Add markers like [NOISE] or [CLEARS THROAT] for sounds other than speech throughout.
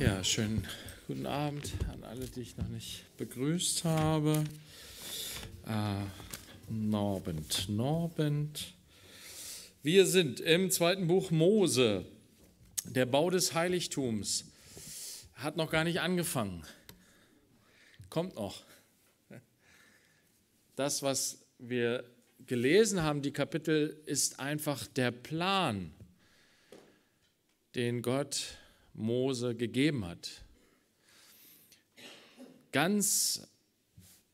Ja, schönen guten Abend an alle, die ich noch nicht begrüßt habe. Äh, Norbend, Norbend. Wir sind im zweiten Buch Mose. Der Bau des Heiligtums hat noch gar nicht angefangen. Kommt noch. Das, was wir gelesen haben, die Kapitel, ist einfach der Plan, den Gott Mose gegeben hat. Ganz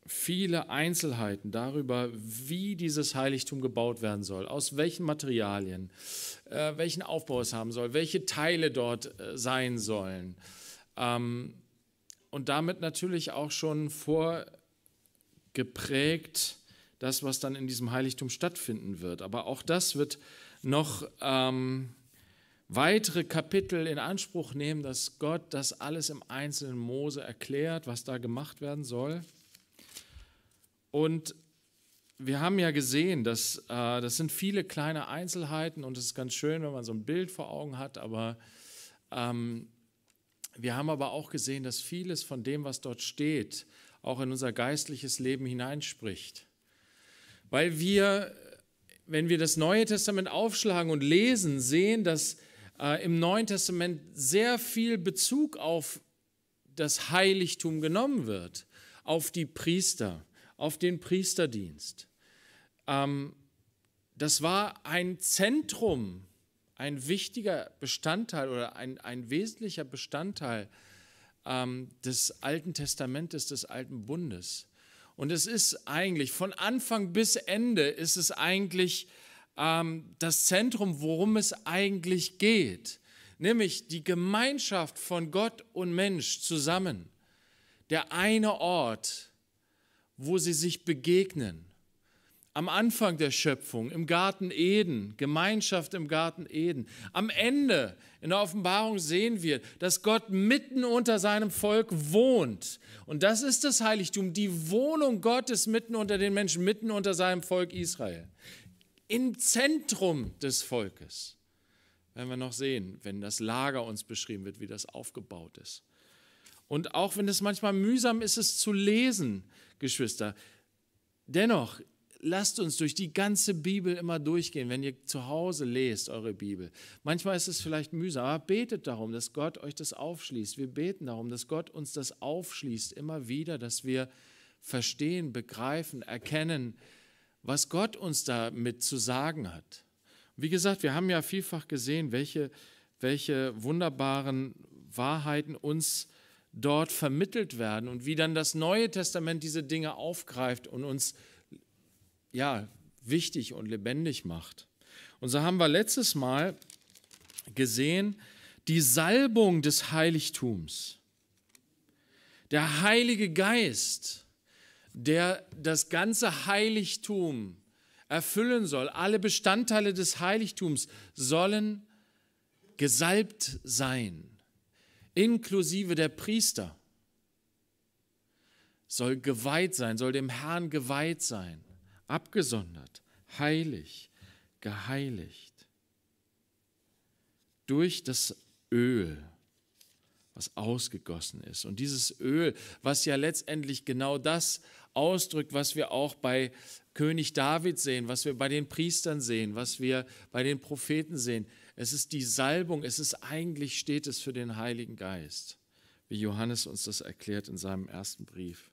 viele Einzelheiten darüber, wie dieses Heiligtum gebaut werden soll, aus welchen Materialien, äh, welchen Aufbau es haben soll, welche Teile dort äh, sein sollen. Ähm, und damit natürlich auch schon vorgeprägt das, was dann in diesem Heiligtum stattfinden wird. Aber auch das wird noch ähm, weitere Kapitel in Anspruch nehmen, dass Gott das alles im einzelnen Mose erklärt, was da gemacht werden soll. Und wir haben ja gesehen, dass äh, das sind viele kleine Einzelheiten und es ist ganz schön, wenn man so ein Bild vor Augen hat, aber ähm, wir haben aber auch gesehen, dass vieles von dem, was dort steht, auch in unser geistliches Leben hineinspricht. Weil wir, wenn wir das Neue Testament aufschlagen und lesen, sehen, dass äh, im Neuen Testament sehr viel Bezug auf das Heiligtum genommen wird, auf die Priester, auf den Priesterdienst. Ähm, das war ein Zentrum, ein wichtiger Bestandteil oder ein, ein wesentlicher Bestandteil ähm, des Alten Testamentes, des Alten Bundes. Und es ist eigentlich, von Anfang bis Ende ist es eigentlich ähm, das Zentrum, worum es eigentlich geht, nämlich die Gemeinschaft von Gott und Mensch zusammen. Der eine Ort, wo sie sich begegnen. Am Anfang der Schöpfung, im Garten Eden, Gemeinschaft im Garten Eden. Am Ende, in der Offenbarung sehen wir, dass Gott mitten unter seinem Volk wohnt. Und das ist das Heiligtum, die Wohnung Gottes mitten unter den Menschen, mitten unter seinem Volk Israel im Zentrum des Volkes. Werden wir noch sehen, wenn das Lager uns beschrieben wird, wie das aufgebaut ist. Und auch wenn es manchmal mühsam ist, es zu lesen, Geschwister, dennoch lasst uns durch die ganze Bibel immer durchgehen, wenn ihr zu Hause lest eure Bibel. Manchmal ist es vielleicht mühsam, aber betet darum, dass Gott euch das aufschließt. Wir beten darum, dass Gott uns das aufschließt immer wieder, dass wir verstehen, begreifen, erkennen, was Gott uns damit zu sagen hat. Wie gesagt, wir haben ja vielfach gesehen, welche, welche wunderbaren Wahrheiten uns dort vermittelt werden und wie dann das Neue Testament diese Dinge aufgreift und uns ja, wichtig und lebendig macht. Und so haben wir letztes Mal gesehen, die Salbung des Heiligtums, der Heilige Geist, der das ganze Heiligtum erfüllen soll. Alle Bestandteile des Heiligtums sollen gesalbt sein, inklusive der Priester. Soll geweiht sein, soll dem Herrn geweiht sein, abgesondert, heilig, geheiligt. Durch das Öl was ausgegossen ist. Und dieses Öl, was ja letztendlich genau das ausdrückt, was wir auch bei König David sehen, was wir bei den Priestern sehen, was wir bei den Propheten sehen. Es ist die Salbung, es ist eigentlich steht es für den Heiligen Geist, wie Johannes uns das erklärt in seinem ersten Brief.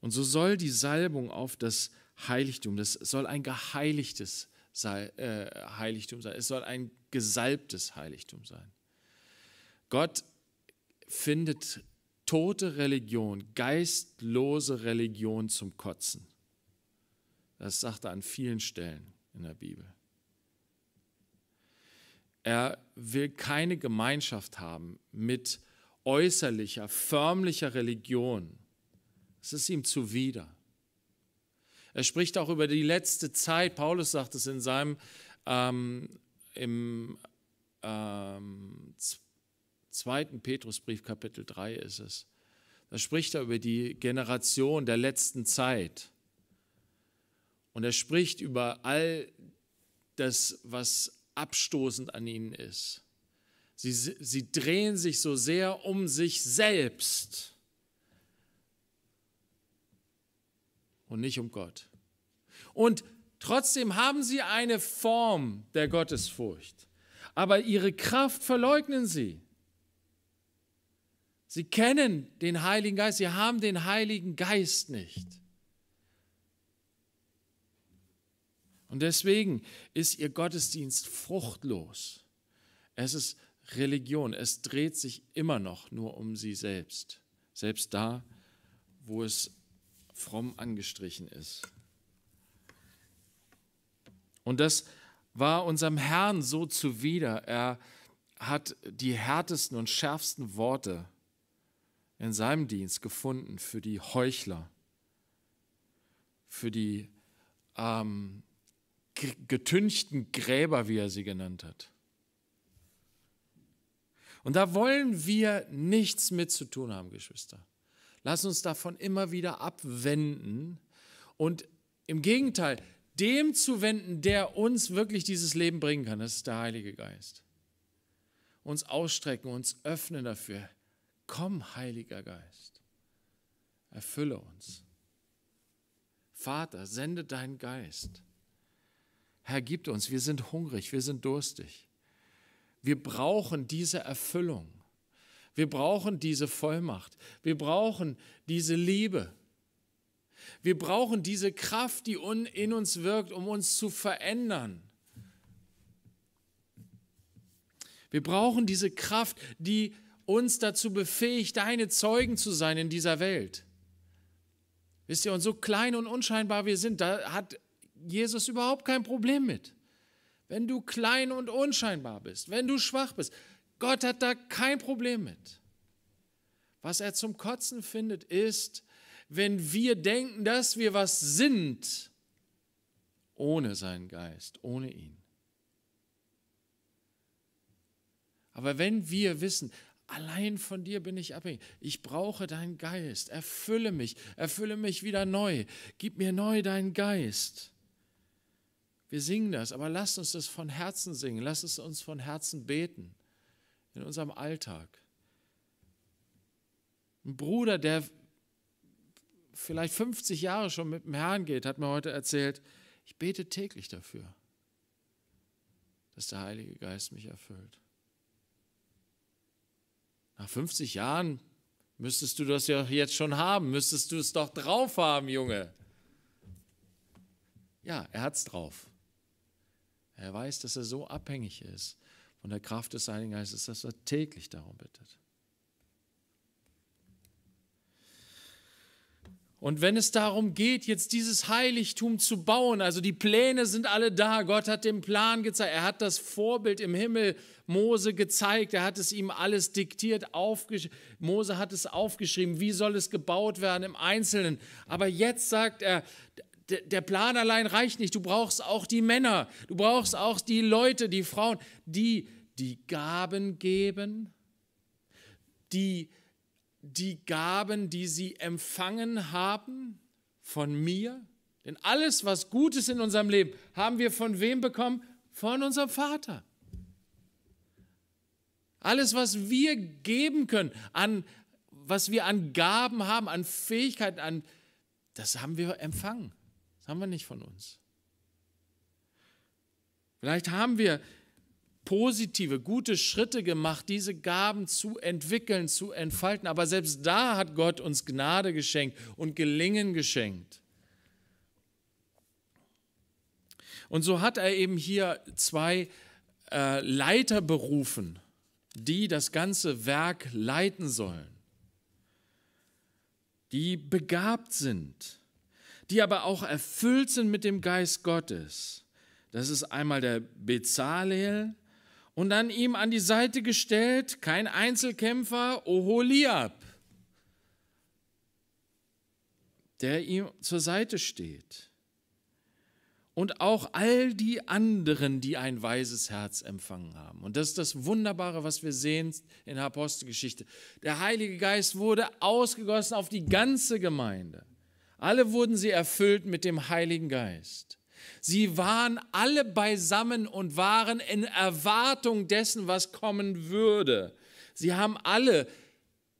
Und so soll die Salbung auf das Heiligtum, das soll ein geheiligtes äh, Heiligtum sein, es soll ein gesalbtes Heiligtum sein. Gott findet tote Religion, geistlose Religion zum Kotzen. Das sagt er an vielen Stellen in der Bibel. Er will keine Gemeinschaft haben mit äußerlicher, förmlicher Religion. Es ist ihm zuwider. Er spricht auch über die letzte Zeit. Paulus sagt es in seinem ähm, im, ähm, zweiten Petrusbrief Kapitel 3 ist es. Da spricht er über die Generation der letzten Zeit. Und er spricht über all das, was abstoßend an ihnen ist. Sie, sie drehen sich so sehr um sich selbst und nicht um Gott. Und trotzdem haben sie eine Form der Gottesfurcht, aber ihre Kraft verleugnen sie. Sie kennen den Heiligen Geist, sie haben den Heiligen Geist nicht. Und deswegen ist ihr Gottesdienst fruchtlos. Es ist Religion, es dreht sich immer noch nur um sie selbst, selbst da, wo es fromm angestrichen ist. Und das war unserem Herrn so zuwider. Er hat die härtesten und schärfsten Worte in seinem Dienst gefunden für die Heuchler, für die ähm, getünchten Gräber, wie er sie genannt hat. Und da wollen wir nichts mit zu tun haben, Geschwister. Lass uns davon immer wieder abwenden und im Gegenteil dem zu wenden, der uns wirklich dieses Leben bringen kann. Das ist der Heilige Geist. Uns ausstrecken, uns öffnen dafür. Komm, Heiliger Geist, erfülle uns. Vater, sende deinen Geist. Herr, gib uns, wir sind hungrig, wir sind durstig. Wir brauchen diese Erfüllung. Wir brauchen diese Vollmacht. Wir brauchen diese Liebe. Wir brauchen diese Kraft, die in uns wirkt, um uns zu verändern. Wir brauchen diese Kraft, die uns dazu befähigt, deine Zeugen zu sein in dieser Welt. Wisst ihr, und so klein und unscheinbar wir sind, da hat Jesus überhaupt kein Problem mit. Wenn du klein und unscheinbar bist, wenn du schwach bist, Gott hat da kein Problem mit. Was er zum Kotzen findet, ist, wenn wir denken, dass wir was sind, ohne seinen Geist, ohne ihn. Aber wenn wir wissen, Allein von dir bin ich abhängig. Ich brauche deinen Geist. Erfülle mich. Erfülle mich wieder neu. Gib mir neu deinen Geist. Wir singen das, aber lass uns das von Herzen singen. Lass es uns von Herzen beten. In unserem Alltag. Ein Bruder, der vielleicht 50 Jahre schon mit dem Herrn geht, hat mir heute erzählt, ich bete täglich dafür, dass der Heilige Geist mich erfüllt. Nach 50 Jahren müsstest du das ja jetzt schon haben, müsstest du es doch drauf haben, Junge. Ja, er hat es drauf. Er weiß, dass er so abhängig ist von der Kraft des Heiligen Geistes, dass er täglich darum bittet. Und wenn es darum geht, jetzt dieses Heiligtum zu bauen, also die Pläne sind alle da, Gott hat den Plan gezeigt, er hat das Vorbild im Himmel Mose gezeigt, er hat es ihm alles diktiert, Mose hat es aufgeschrieben, wie soll es gebaut werden im Einzelnen. Aber jetzt sagt er, der Plan allein reicht nicht, du brauchst auch die Männer, du brauchst auch die Leute, die Frauen, die die Gaben geben, die die Gaben, die sie empfangen haben von mir. Denn alles, was Gutes in unserem Leben, haben wir von wem bekommen? Von unserem Vater. Alles, was wir geben können, an, was wir an Gaben haben, an Fähigkeiten, an, das haben wir empfangen. Das haben wir nicht von uns. Vielleicht haben wir positive, gute Schritte gemacht, diese Gaben zu entwickeln, zu entfalten. Aber selbst da hat Gott uns Gnade geschenkt und Gelingen geschenkt. Und so hat er eben hier zwei äh, Leiter berufen, die das ganze Werk leiten sollen, die begabt sind, die aber auch erfüllt sind mit dem Geist Gottes. Das ist einmal der Bezalel, und dann ihm an die Seite gestellt, kein Einzelkämpfer, Oholiab, der ihm zur Seite steht. Und auch all die anderen, die ein weises Herz empfangen haben. Und das ist das Wunderbare, was wir sehen in der Apostelgeschichte. Der Heilige Geist wurde ausgegossen auf die ganze Gemeinde. Alle wurden sie erfüllt mit dem Heiligen Geist. Sie waren alle beisammen und waren in Erwartung dessen, was kommen würde. Sie haben alle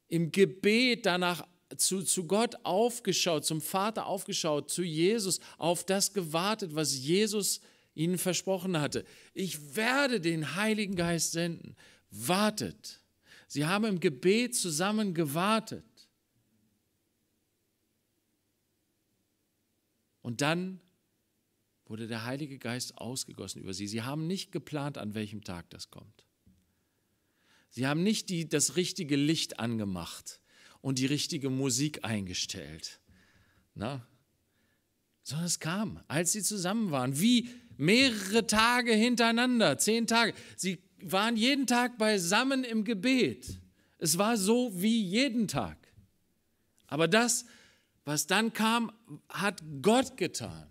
im Gebet danach zu, zu Gott aufgeschaut, zum Vater aufgeschaut, zu Jesus, auf das gewartet, was Jesus ihnen versprochen hatte. Ich werde den Heiligen Geist senden. Wartet. Sie haben im Gebet zusammen gewartet. Und dann wurde der Heilige Geist ausgegossen über sie. Sie haben nicht geplant, an welchem Tag das kommt. Sie haben nicht die, das richtige Licht angemacht und die richtige Musik eingestellt. Na? Sondern es kam, als sie zusammen waren, wie mehrere Tage hintereinander, zehn Tage. Sie waren jeden Tag beisammen im Gebet. Es war so wie jeden Tag. Aber das, was dann kam, hat Gott getan.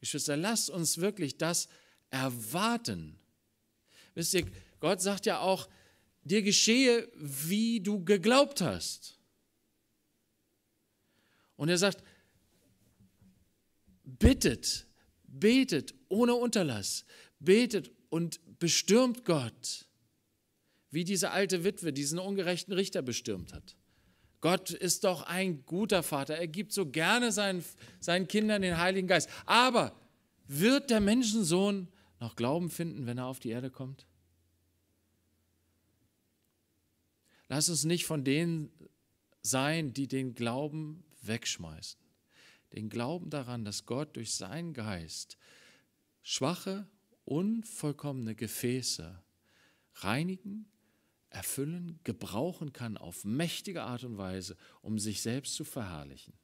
Geschwister, lasst uns wirklich das erwarten. Wisst ihr, Gott sagt ja auch, dir geschehe, wie du geglaubt hast. Und er sagt, bittet, betet ohne Unterlass, betet und bestürmt Gott, wie diese alte Witwe diesen ungerechten Richter bestürmt hat. Gott ist doch ein guter Vater. Er gibt so gerne seinen, seinen Kindern den Heiligen Geist. Aber wird der Menschensohn noch Glauben finden, wenn er auf die Erde kommt? Lass uns nicht von denen sein, die den Glauben wegschmeißen. Den Glauben daran, dass Gott durch seinen Geist schwache, unvollkommene Gefäße reinigen, erfüllen, gebrauchen kann auf mächtige Art und Weise, um sich selbst zu verherrlichen.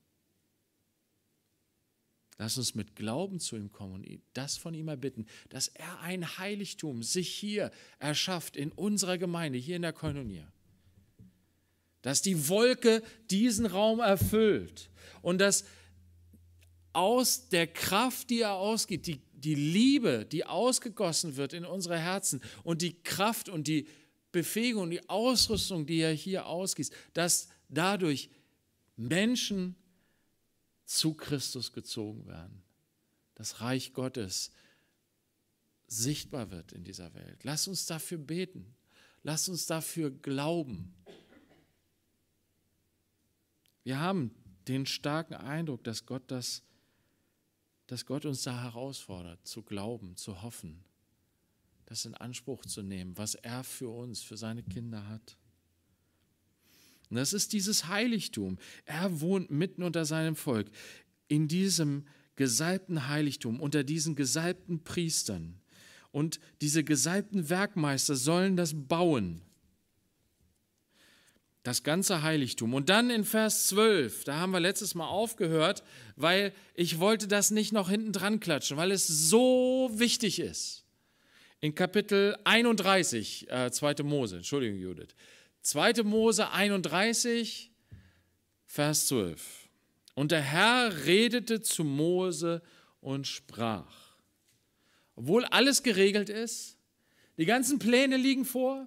Lass uns mit Glauben zu ihm kommen und das von ihm erbitten, dass er ein Heiligtum sich hier erschafft, in unserer Gemeinde, hier in der Koinonia. Dass die Wolke diesen Raum erfüllt und dass aus der Kraft, die er ausgeht, die, die Liebe, die ausgegossen wird in unsere Herzen und die Kraft und die, Befähigung, die Ausrüstung, die er hier ausgießt, dass dadurch Menschen zu Christus gezogen werden. Das Reich Gottes sichtbar wird in dieser Welt. Lass uns dafür beten. Lass uns dafür glauben. Wir haben den starken Eindruck, dass Gott, das, dass Gott uns da herausfordert, zu glauben, zu hoffen das in Anspruch zu nehmen, was er für uns, für seine Kinder hat. Und das ist dieses Heiligtum. Er wohnt mitten unter seinem Volk, in diesem gesalbten Heiligtum, unter diesen gesalbten Priestern. Und diese gesalbten Werkmeister sollen das bauen. Das ganze Heiligtum. Und dann in Vers 12, da haben wir letztes Mal aufgehört, weil ich wollte das nicht noch hinten dran klatschen, weil es so wichtig ist in Kapitel 31, äh, 2. Mose, Entschuldigung, Judith. 2. Mose 31, Vers 12. Und der Herr redete zu Mose und sprach. Obwohl alles geregelt ist, die ganzen Pläne liegen vor,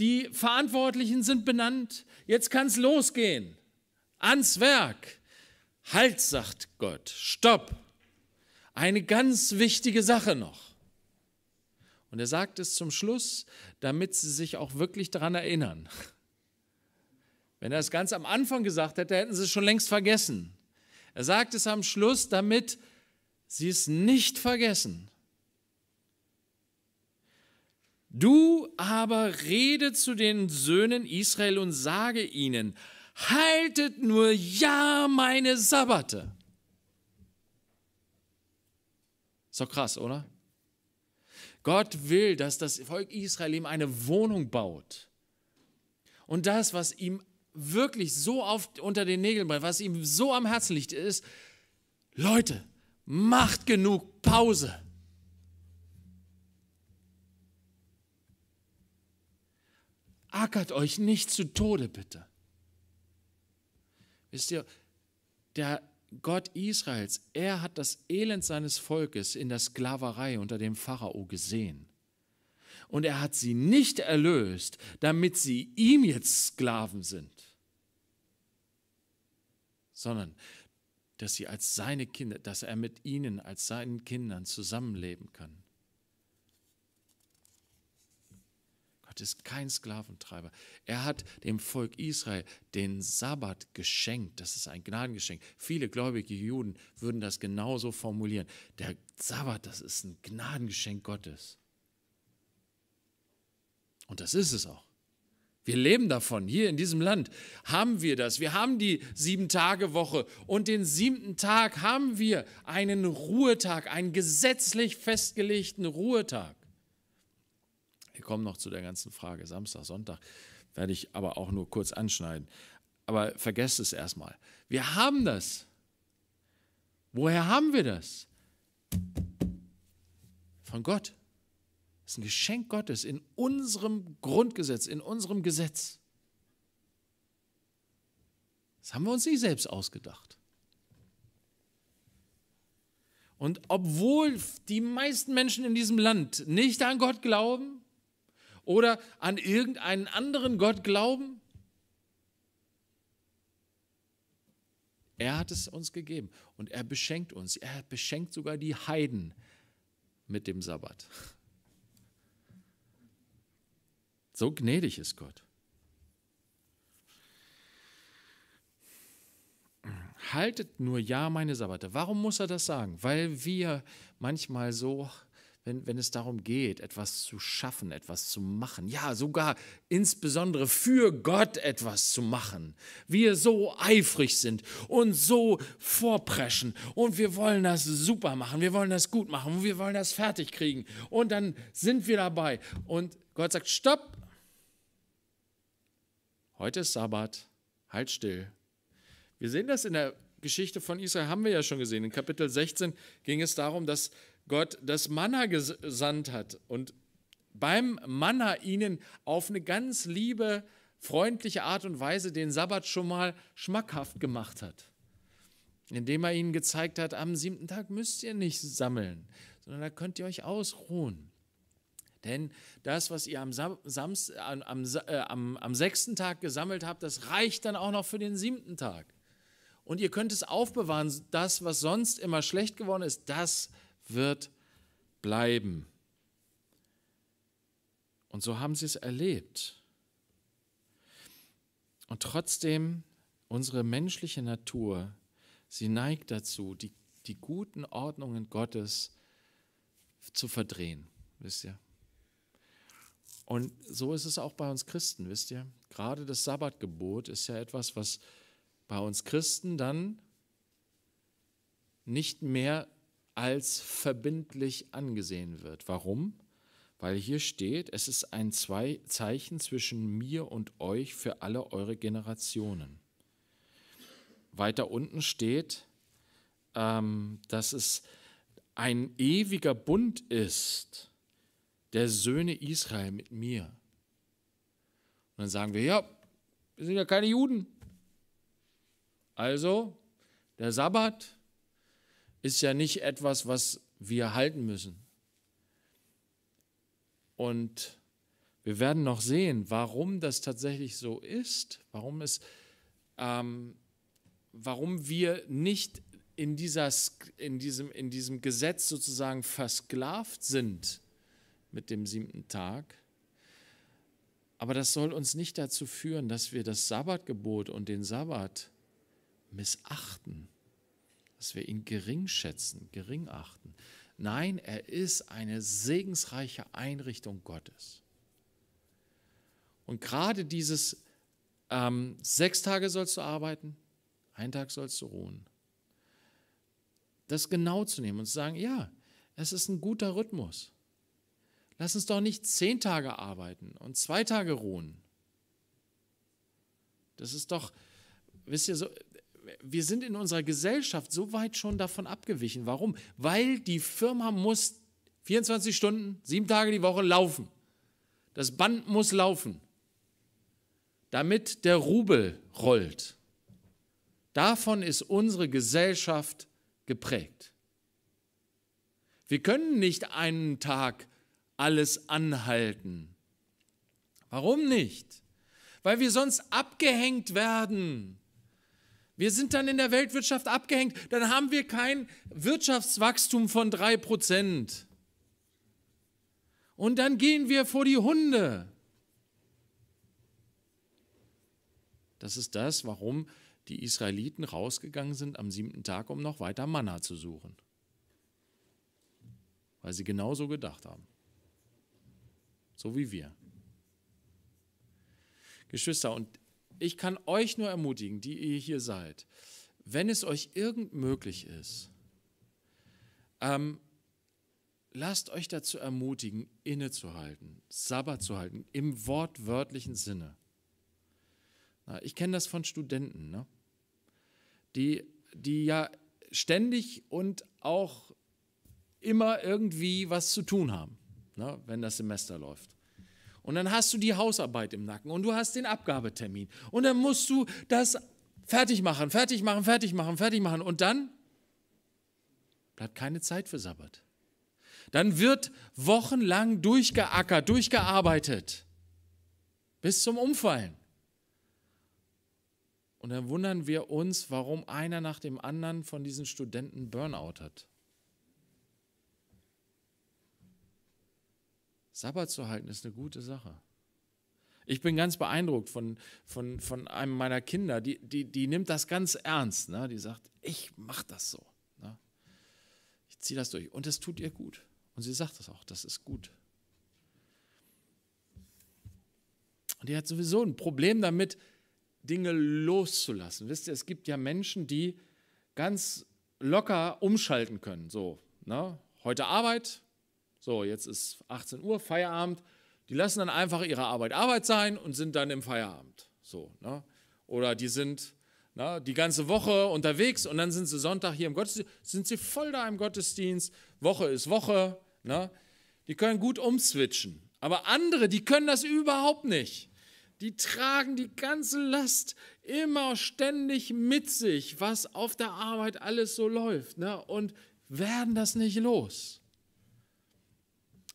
die Verantwortlichen sind benannt, jetzt kann es losgehen. Ans Werk. Halt, sagt Gott, stopp. Eine ganz wichtige Sache noch. Und er sagt es zum Schluss, damit sie sich auch wirklich daran erinnern. [LAUGHS] Wenn er es ganz am Anfang gesagt hätte, hätten sie es schon längst vergessen. Er sagt es am Schluss, damit sie es nicht vergessen. Du aber rede zu den Söhnen Israel und sage ihnen, haltet nur ja meine Sabbate. Ist doch krass, oder? Gott will, dass das Volk Israel ihm eine Wohnung baut. Und das, was ihm wirklich so oft unter den Nägeln brennt, was ihm so am Herzen liegt, ist, Leute, macht genug Pause. Ackert euch nicht zu Tode, bitte. Wisst ihr, der Gott Israels, er hat das Elend seines Volkes in der Sklaverei unter dem Pharao gesehen. Und er hat sie nicht erlöst, damit sie ihm jetzt Sklaven sind, sondern dass sie als seine Kinder, dass er mit ihnen als seinen Kindern zusammenleben kann. Gott ist kein Sklaventreiber. Er hat dem Volk Israel den Sabbat geschenkt. Das ist ein Gnadengeschenk. Viele gläubige Juden würden das genauso formulieren. Der Sabbat, das ist ein Gnadengeschenk Gottes. Und das ist es auch. Wir leben davon. Hier in diesem Land haben wir das. Wir haben die Sieben-Tage-Woche. Und den siebten Tag haben wir einen Ruhetag, einen gesetzlich festgelegten Ruhetag kommen noch zu der ganzen Frage Samstag, Sonntag, werde ich aber auch nur kurz anschneiden. Aber vergesst es erstmal. Wir haben das. Woher haben wir das? Von Gott. Das ist ein Geschenk Gottes in unserem Grundgesetz, in unserem Gesetz. Das haben wir uns nicht selbst ausgedacht. Und obwohl die meisten Menschen in diesem Land nicht an Gott glauben, oder an irgendeinen anderen Gott glauben? Er hat es uns gegeben und er beschenkt uns. Er beschenkt sogar die Heiden mit dem Sabbat. So gnädig ist Gott. Haltet nur ja meine Sabbate. Warum muss er das sagen? Weil wir manchmal so wenn, wenn es darum geht, etwas zu schaffen, etwas zu machen, ja sogar insbesondere für Gott etwas zu machen, wir so eifrig sind und so vorpreschen und wir wollen das super machen, wir wollen das gut machen, wir wollen das fertig kriegen und dann sind wir dabei und Gott sagt, stopp, heute ist Sabbat, halt still. Wir sehen das in der Geschichte von Israel, haben wir ja schon gesehen. In Kapitel 16 ging es darum, dass Gott das Manna gesandt hat und beim Manna ihnen auf eine ganz liebe, freundliche Art und Weise den Sabbat schon mal schmackhaft gemacht hat. Indem er ihnen gezeigt hat, am siebten Tag müsst ihr nicht sammeln, sondern da könnt ihr euch ausruhen. Denn das, was ihr am, Samst, am, am, äh, am, am sechsten Tag gesammelt habt, das reicht dann auch noch für den siebten Tag. Und ihr könnt es aufbewahren, das, was sonst immer schlecht geworden ist, das reicht wird bleiben. Und so haben sie es erlebt. Und trotzdem, unsere menschliche Natur, sie neigt dazu, die, die guten Ordnungen Gottes zu verdrehen, wisst ihr. Und so ist es auch bei uns Christen, wisst ihr. Gerade das Sabbatgebot ist ja etwas, was bei uns Christen dann nicht mehr als verbindlich angesehen wird. Warum? Weil hier steht, es ist ein Zwei Zeichen zwischen mir und euch für alle eure Generationen. Weiter unten steht, ähm, dass es ein ewiger Bund ist der Söhne Israel mit mir. Und dann sagen wir, ja, wir sind ja keine Juden. Also, der Sabbat ist ja nicht etwas, was wir halten müssen. Und wir werden noch sehen, warum das tatsächlich so ist, warum es, ähm, warum wir nicht in, dieser, in, diesem, in diesem Gesetz sozusagen versklavt sind mit dem siebten Tag. Aber das soll uns nicht dazu führen, dass wir das Sabbatgebot und den Sabbat missachten dass wir ihn gering schätzen, gering achten. Nein, er ist eine segensreiche Einrichtung Gottes. Und gerade dieses ähm, sechs Tage sollst du arbeiten, einen Tag sollst du ruhen. Das genau zu nehmen und zu sagen, ja, es ist ein guter Rhythmus. Lass uns doch nicht zehn Tage arbeiten und zwei Tage ruhen. Das ist doch, wisst ihr, so, wir sind in unserer Gesellschaft so weit schon davon abgewichen. Warum? Weil die Firma muss 24 Stunden, sieben Tage die Woche laufen. Das Band muss laufen, damit der Rubel rollt. Davon ist unsere Gesellschaft geprägt. Wir können nicht einen Tag alles anhalten. Warum nicht? Weil wir sonst abgehängt werden wir sind dann in der Weltwirtschaft abgehängt. Dann haben wir kein Wirtschaftswachstum von 3%. Und dann gehen wir vor die Hunde. Das ist das, warum die Israeliten rausgegangen sind am siebten Tag, um noch weiter Manna zu suchen. Weil sie genauso gedacht haben. So wie wir. Geschwister, und ich kann euch nur ermutigen, die ihr hier seid, wenn es euch irgend möglich ist, ähm, lasst euch dazu ermutigen, innezuhalten, Sabbat zu halten, im wortwörtlichen Sinne. ich kenne das von Studenten, ne? die, die ja ständig und auch immer irgendwie was zu tun haben, ne? wenn das Semester läuft. Und dann hast du die Hausarbeit im Nacken und du hast den Abgabetermin. Und dann musst du das fertig machen, fertig machen, fertig machen, fertig machen. Und dann bleibt keine Zeit für Sabbat. Dann wird wochenlang durchgeackert, durchgearbeitet. Bis zum Umfallen. Und dann wundern wir uns, warum einer nach dem anderen von diesen Studenten Burnout hat. Sabbat zu halten ist eine gute Sache. Ich bin ganz beeindruckt von, von, von einem meiner Kinder, die, die, die nimmt das ganz ernst. Ne? Die sagt, ich mache das so. Ne? Ich ziehe das durch. Und das tut ihr gut. Und sie sagt das auch, das ist gut. Und die hat sowieso ein Problem damit, Dinge loszulassen. Wisst ihr, es gibt ja Menschen, die ganz locker umschalten können. So, ne? heute Arbeit, so, jetzt ist 18 Uhr, Feierabend. Die lassen dann einfach ihre Arbeit Arbeit sein und sind dann im Feierabend. So, ne? Oder die sind na, ne, die ganze Woche unterwegs und dann sind sie Sonntag hier im Gottesdienst, sind sie voll da im Gottesdienst. Woche ist Woche. Na? Ne? Die können gut umswitchen. Aber andere, die können das überhaupt nicht. Die tragen die ganze Last immer ständig mit sich, was auf der Arbeit alles so läuft. Ne? Und werden das nicht los.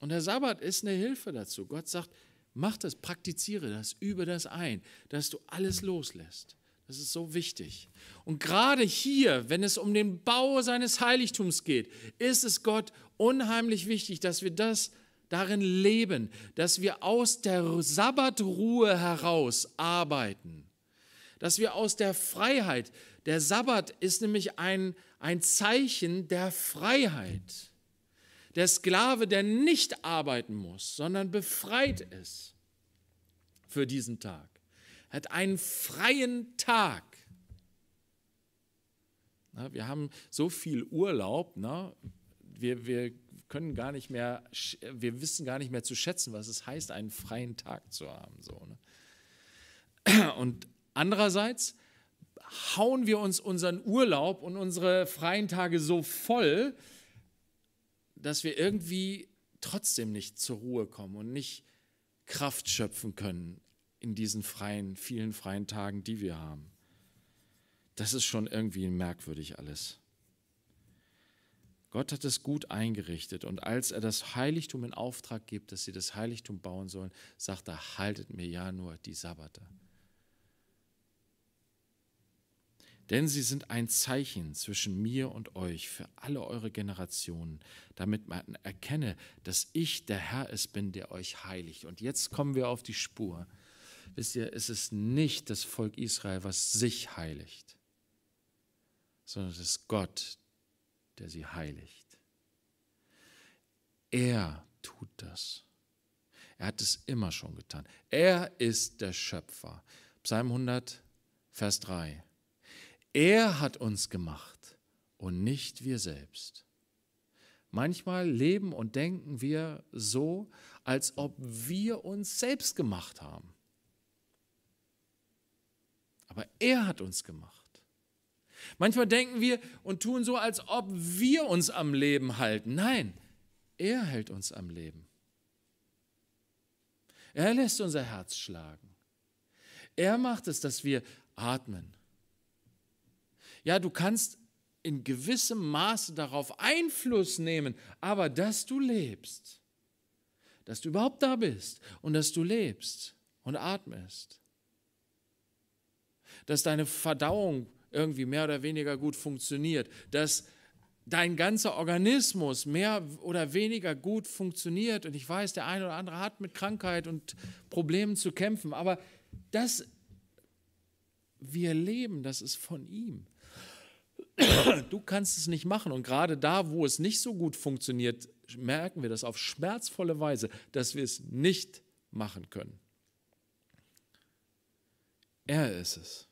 Und der Sabbat ist eine Hilfe dazu. Gott sagt, mach das, praktiziere das, übe das ein, dass du alles loslässt. Das ist so wichtig. Und gerade hier, wenn es um den Bau seines Heiligtums geht, ist es Gott unheimlich wichtig, dass wir das darin leben, dass wir aus der Sabbatruhe heraus arbeiten, dass wir aus der Freiheit, der Sabbat ist nämlich ein, ein Zeichen der Freiheit. Der Sklave, der nicht arbeiten muss, sondern befreit ist für diesen Tag, hat einen freien Tag. Na, wir haben so viel Urlaub, ne? wir, wir können gar nicht mehr, wir wissen gar nicht mehr zu schätzen, was es heißt, einen freien Tag zu haben. So, ne? Und andererseits hauen wir uns unseren Urlaub und unsere freien Tage so voll, dass wir irgendwie trotzdem nicht zur Ruhe kommen und nicht Kraft schöpfen können in diesen freien, vielen freien Tagen, die wir haben. Das ist schon irgendwie merkwürdig alles. Gott hat es gut eingerichtet und als er das Heiligtum in Auftrag gibt, dass sie das Heiligtum bauen sollen, sagt er, haltet mir ja nur die Sabbate. Denn sie sind ein Zeichen zwischen mir und euch für alle eure Generationen, damit man erkenne, dass ich der Herr es bin, der euch heiligt. Und jetzt kommen wir auf die Spur. Wisst ihr, es ist nicht das Volk Israel, was sich heiligt, sondern es ist Gott, der sie heiligt. Er tut das. Er hat es immer schon getan. Er ist der Schöpfer. Psalm 100, Vers 3. Er hat uns gemacht und nicht wir selbst. Manchmal leben und denken wir so, als ob wir uns selbst gemacht haben. Aber er hat uns gemacht. Manchmal denken wir und tun so, als ob wir uns am Leben halten. Nein, er hält uns am Leben. Er lässt unser Herz schlagen. Er macht es, dass wir atmen. Ja, du kannst in gewissem Maße darauf Einfluss nehmen, aber dass du lebst, dass du überhaupt da bist und dass du lebst und atmest, dass deine Verdauung irgendwie mehr oder weniger gut funktioniert, dass dein ganzer Organismus mehr oder weniger gut funktioniert. Und ich weiß, der eine oder andere hat mit Krankheit und Problemen zu kämpfen, aber dass wir leben, das ist von ihm du kannst es nicht machen. Und gerade da, wo es nicht so gut funktioniert, merken wir das auf schmerzvolle Weise, dass wir es nicht machen können. Er ist es.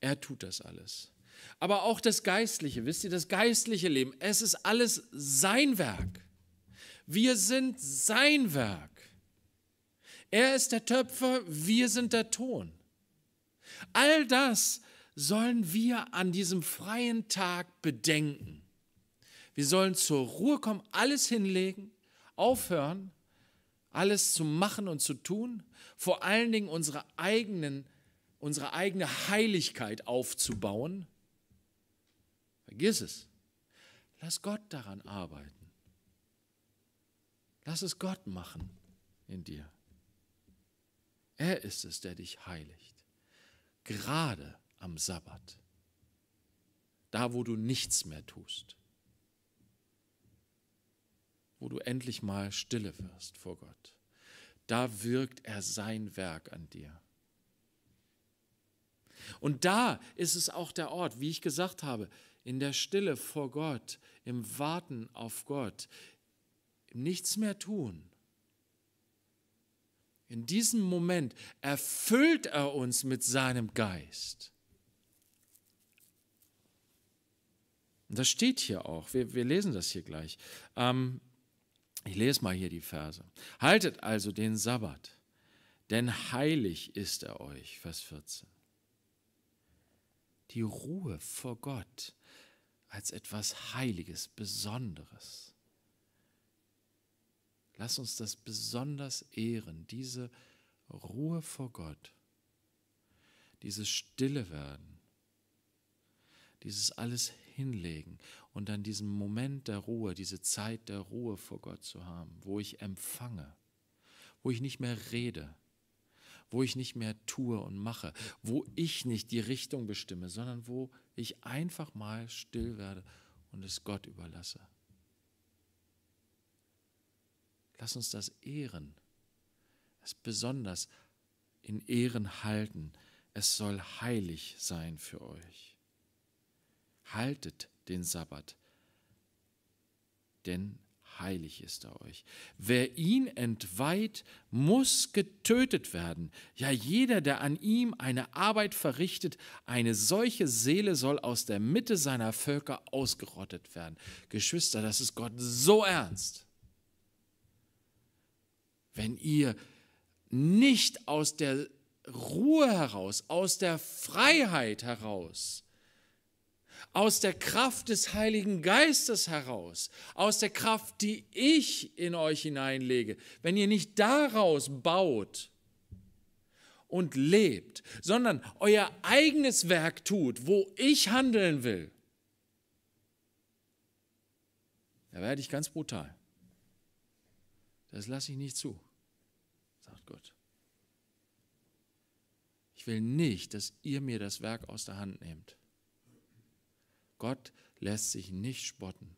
Er tut das alles. Aber auch das Geistliche, wisst ihr, das geistliche Leben, es ist alles sein Werk. Wir sind sein Werk. Er ist der Töpfer, wir sind der Ton. All das sollen wir an diesem freien Tag bedenken. Wir sollen zur Ruhe kommen, alles hinlegen, aufhören, alles zu machen und zu tun, vor allen Dingen unsere, eigenen, unsere eigene Heiligkeit aufzubauen. Vergiss es. Lass Gott daran arbeiten. Lass es Gott machen in dir. Er ist es, der dich heiligt. Gerade am Sabbat. Da, wo du nichts mehr tust. Wo du endlich mal stille wirst vor Gott. Da wirkt er sein Werk an dir. Und da ist es auch der Ort, wie ich gesagt habe, in der Stille vor Gott, im Warten auf Gott, Nichts mehr tun. In diesem Moment erfüllt er uns mit seinem Geist. Und das steht hier auch. Wir, wir lesen das hier gleich. Ähm, ich lese mal hier die Verse. Haltet also den Sabbat, denn heilig ist er euch. Vers 14. Die Ruhe vor Gott als etwas Heiliges, Besonderes. Lass uns das besonders ehren, diese Ruhe vor Gott, dieses Stille werden, dieses alles hinlegen und dann diesen Moment der Ruhe, diese Zeit der Ruhe vor Gott zu haben, wo ich empfange, wo ich nicht mehr rede, wo ich nicht mehr tue und mache, wo ich nicht die Richtung bestimme, sondern wo ich einfach mal still werde und es Gott überlasse. Lass uns das ehren, es besonders in Ehren halten. Es soll heilig sein für euch haltet den Sabbat, denn heilig ist er euch. Wer ihn entweiht, muss getötet werden. Ja, jeder, der an ihm eine Arbeit verrichtet, eine solche Seele soll aus der Mitte seiner Völker ausgerottet werden. Geschwister, das ist Gott so ernst. Wenn ihr nicht aus der Ruhe heraus, aus der Freiheit heraus aus der Kraft des Heiligen Geistes heraus, aus der Kraft, die ich in euch hineinlege, wenn ihr nicht daraus baut und lebt, sondern euer eigenes Werk tut, wo ich handeln will, da werde ich ganz brutal. Das lasse ich nicht zu, sagt Gott. Ich will nicht, dass ihr mir das Werk aus der Hand nehmt. Gott lässt sich nicht spotten.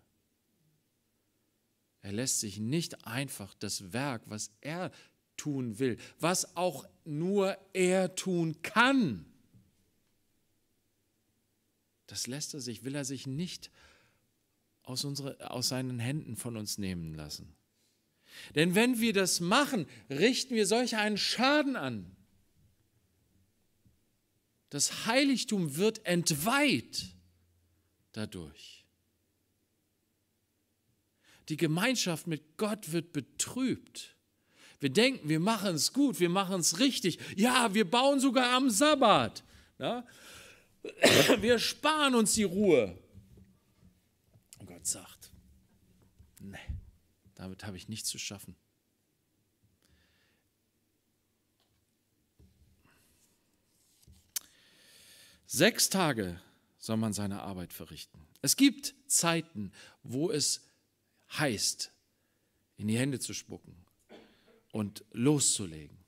Er lässt sich nicht einfach das Werk, was er tun will, was auch nur er tun kann, das lässt er sich, will er sich nicht aus, unsere, aus seinen Händen von uns nehmen lassen. Denn wenn wir das machen, richten wir solch einen Schaden an. Das Heiligtum wird entweiht dadurch. Die Gemeinschaft mit Gott wird betrübt. Wir denken, wir machen es gut, wir machen es richtig. Ja, wir bauen sogar am Sabbat. Ja? [CLEARS THROAT] Wir sparen uns die Ruhe. Und Gott sagt, nee, damit habe ich nichts zu schaffen. Sechs Tage soll man seine Arbeit verrichten. Es gibt Zeiten, wo es heißt, in die Hände zu spucken und loszulegen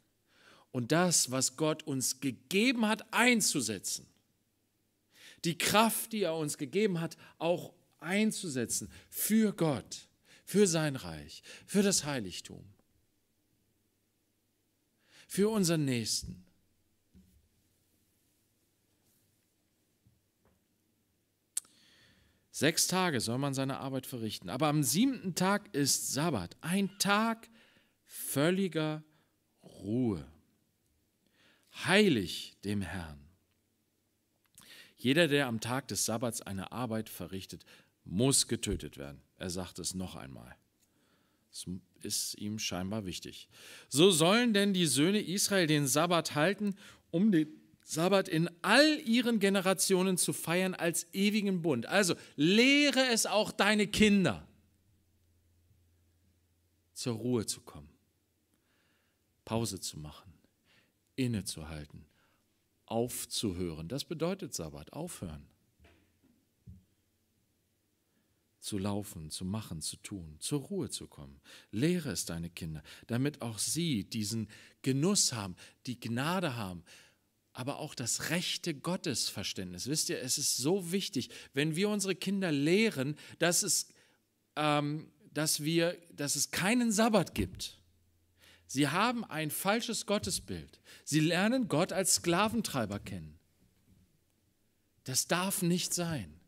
und das, was Gott uns gegeben hat, einzusetzen. Die Kraft, die er uns gegeben hat, auch einzusetzen für Gott, für sein Reich, für das Heiligtum, für unseren Nächsten. Sechs Tage soll man seine Arbeit verrichten. Aber am siebten Tag ist Sabbat, ein Tag völliger Ruhe. Heilig dem Herrn. Jeder, der am Tag des Sabbats eine Arbeit verrichtet, muss getötet werden. Er sagt es noch einmal. Es ist ihm scheinbar wichtig. So sollen denn die Söhne Israel den Sabbat halten, um den Sabbat in all ihren Generationen zu feiern als ewigen Bund. Also lehre es auch deine Kinder, zur Ruhe zu kommen, Pause zu machen, innezuhalten, aufzuhören. Das bedeutet Sabbat, aufhören. Zu laufen, zu machen, zu tun, zur Ruhe zu kommen. Lehre es deine Kinder, damit auch sie diesen Genuss haben, die Gnade haben, aber auch das rechte Gottesverständnis. Wisst ihr, es ist so wichtig, wenn wir unsere Kinder lehren, dass es, ähm, dass wir, dass es keinen Sabbat gibt. Sie haben ein falsches Gottesbild. Sie lernen Gott als Sklaventreiber kennen. Das darf nicht sein.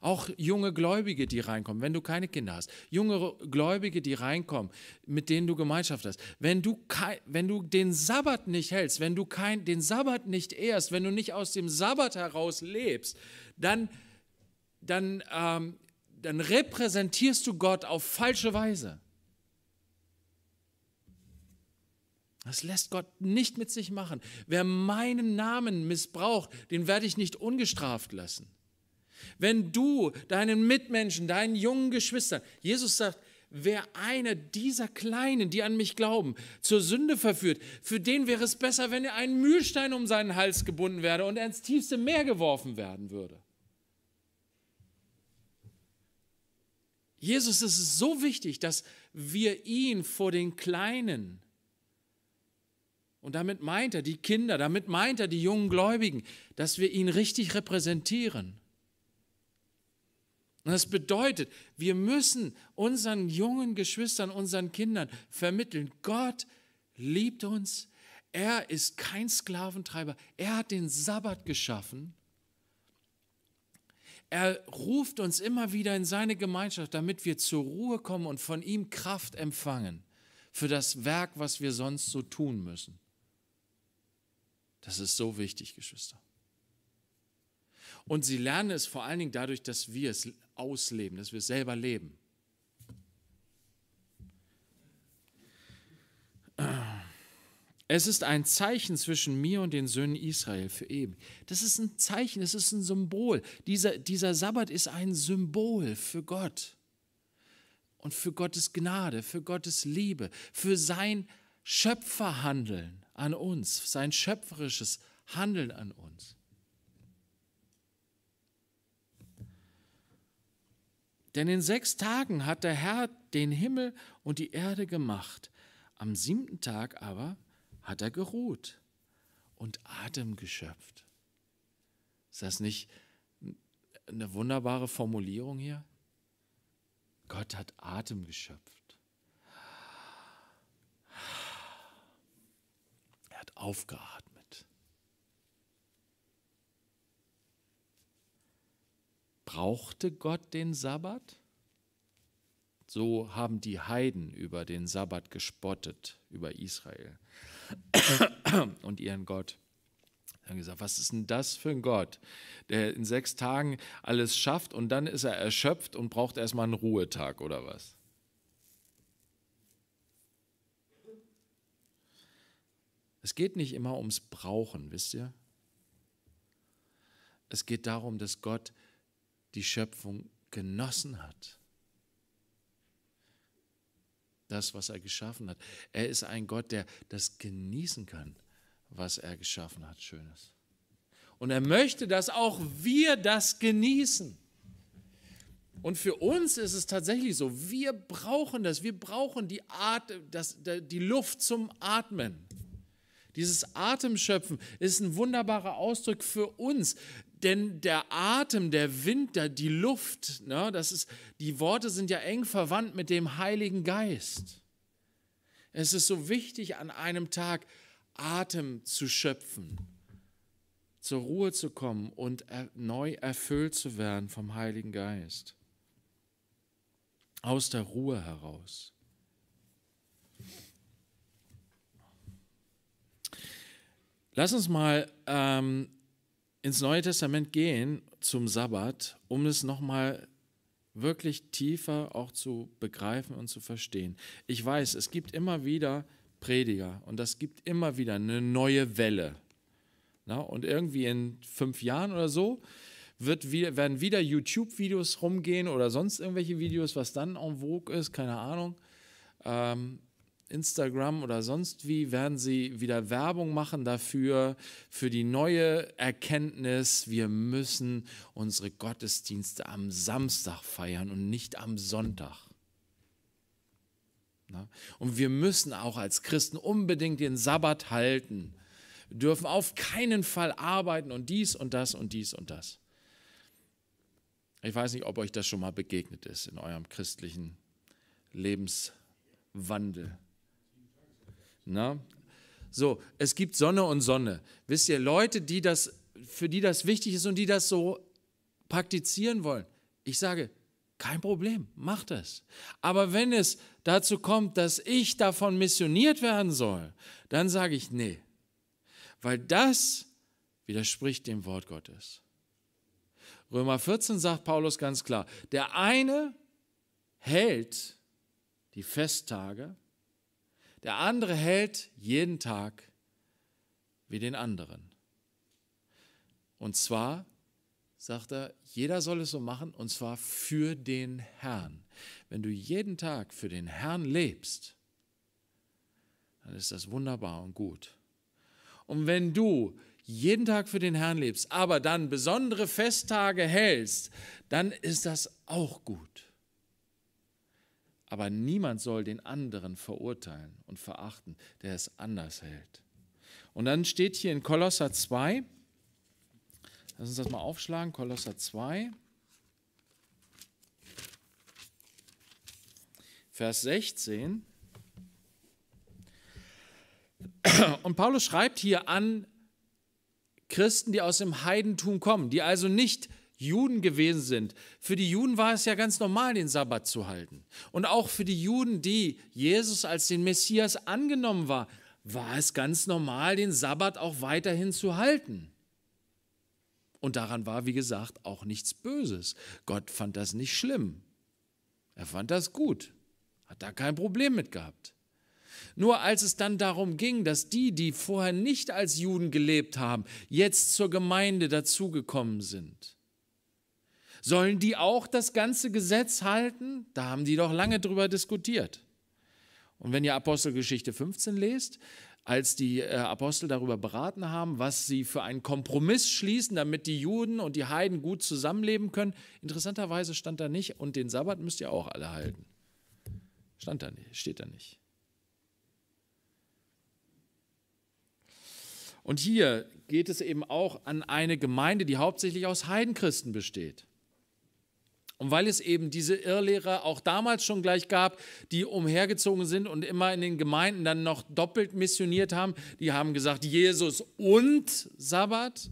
Auch junge Gläubige, die reinkommen, wenn du keine Kinder hast. Junge Gläubige, die reinkommen, mit denen du Gemeinschaft hast. Wenn du, wenn du den Sabbat nicht hältst, wenn du kein, den Sabbat nicht ehrst, wenn du nicht aus dem Sabbat heraus lebst, dann, dann, ähm, dann repräsentierst du Gott auf falsche Weise. Das lässt Gott nicht mit sich machen. Wer meinen Namen missbraucht, den werde ich nicht ungestraft lassen. Wenn du deinen Mitmenschen, deinen jungen Geschwistern, Jesus sagt, wer einer dieser Kleinen, die an mich glauben, zur Sünde verführt, für den wäre es besser, wenn er einen Mühlstein um seinen Hals gebunden werde und er ins tiefste Meer geworfen werden würde. Jesus, es ist so wichtig, dass wir ihn vor den Kleinen, und damit meint er die Kinder, damit meint er die jungen Gläubigen, dass wir ihn richtig repräsentieren. Und das bedeutet, wir müssen unseren jungen Geschwistern, unseren Kindern vermitteln, Gott liebt uns, er ist kein Sklaventreiber, er hat den Sabbat geschaffen. Er ruft uns immer wieder in seine Gemeinschaft, damit wir zur Ruhe kommen und von ihm Kraft empfangen für das Werk, was wir sonst so tun müssen. Das ist so wichtig, Geschwister. Und sie lernen es vor allen Dingen dadurch, dass wir es ausleben, dass wir es selber leben. Es ist ein Zeichen zwischen mir und den Söhnen Israel für eben. Das ist ein Zeichen, es ist ein Symbol. Dieser, dieser Sabbat ist ein Symbol für Gott und für Gottes Gnade, für Gottes Liebe, für sein Schöpferhandeln an uns, sein schöpferisches Handeln an uns. Denn in sechs Tagen hat der Herr den Himmel und die Erde gemacht. Am siebten Tag aber hat er geruht und Atem geschöpft. Ist das nicht eine wunderbare Formulierung hier? Gott hat Atem geschöpft. Er hat aufgeatmet. Brauchte Gott den Sabbat? So haben die Heiden über den Sabbat gespottet, über Israel [COUGHS] und ihren Gott. Sie haben gesagt, was ist denn das für ein Gott, der in sechs Tagen alles schafft und dann ist er erschöpft und braucht erstmal einen Ruhetag oder was? Es geht nicht immer ums Brauchen, wisst ihr? Es geht darum, dass Gott die Schöpfung genossen hat. Das, was er geschaffen hat. Er ist ein Gott, der das genießen kann, was er geschaffen hat, Schönes. Und er möchte, dass auch wir das genießen. Und für uns ist es tatsächlich so, wir brauchen das, wir brauchen die, At das, die Luft zum Atmen. Dieses Atemschöpfen ist ein wunderbarer Ausdruck für uns, denn der Atem, der Wind, die Luft, ne, das ist, die Worte sind ja eng verwandt mit dem Heiligen Geist. Es ist so wichtig, an einem Tag Atem zu schöpfen, zur Ruhe zu kommen und er, neu erfüllt zu werden vom Heiligen Geist. Aus der Ruhe heraus. Lass uns mal ähm, ins Neue Testament gehen zum Sabbat, um es nochmal wirklich tiefer auch zu begreifen und zu verstehen. Ich weiß, es gibt immer wieder Prediger und das gibt immer wieder eine neue Welle. Na, und irgendwie in fünf Jahren oder so wird werden wieder YouTube-Videos rumgehen oder sonst irgendwelche Videos, was dann en vogue ist, keine Ahnung. Ähm, Instagram oder sonst wie werden sie wieder Werbung machen dafür, für die neue Erkenntnis, wir müssen unsere Gottesdienste am Samstag feiern und nicht am Sonntag. Und wir müssen auch als Christen unbedingt den Sabbat halten, wir dürfen auf keinen Fall arbeiten und dies und das und dies und das. Ich weiß nicht, ob euch das schon mal begegnet ist in eurem christlichen Lebenswandel. Na? Ne? So, es gibt Sonne und Sonne. Wisst ihr, Leute, die das, für die das wichtig ist und die das so praktizieren wollen, ich sage, kein Problem, mach das. Aber wenn es dazu kommt, dass ich davon missioniert werden soll, dann sage ich nee, weil das widerspricht dem Wort Gottes. Römer 14 sagt Paulus ganz klar, der eine hält die Festtage der andere hält jeden Tag wie den anderen. Und zwar, sagt er, jeder soll es so machen, und zwar für den Herrn. Wenn du jeden Tag für den Herrn lebst, dann ist das wunderbar und gut. Und wenn du jeden Tag für den Herrn lebst, aber dann besondere Festtage hältst, dann ist das auch gut. Aber niemand soll den anderen verurteilen und verachten, der es anders hält. Und dann steht hier in Kolosser 2, lass uns das mal aufschlagen, Kolosser 2, Vers 16. Und Paulus schreibt hier an Christen, die aus dem Heidentum kommen, die also nicht Juden gewesen sind. Für die Juden war es ja ganz normal, den Sabbat zu halten. Und auch für die Juden, die Jesus als den Messias angenommen war, war es ganz normal, den Sabbat auch weiterhin zu halten. Und daran war, wie gesagt, auch nichts Böses. Gott fand das nicht schlimm. Er fand das gut, hat da kein Problem mit gehabt. Nur als es dann darum ging, dass die, die vorher nicht als Juden gelebt haben, jetzt zur Gemeinde dazugekommen sind, Sollen die auch das ganze Gesetz halten? Da haben die doch lange drüber diskutiert. Und wenn ihr Apostelgeschichte 15 lest, als die äh, Apostel darüber beraten haben, was sie für einen Kompromiss schließen, damit die Juden und die Heiden gut zusammenleben können. Interessanterweise stand da nicht, und den Sabbat müsst ihr auch alle halten. Stand da nicht, steht da nicht. Und hier geht es eben auch an eine Gemeinde, die hauptsächlich aus Heidenchristen besteht. Und weil es eben diese Irrlehrer auch damals schon gleich gab, die umhergezogen sind und immer in den Gemeinden dann noch doppelt missioniert haben, die haben gesagt, Jesus und Sabbat,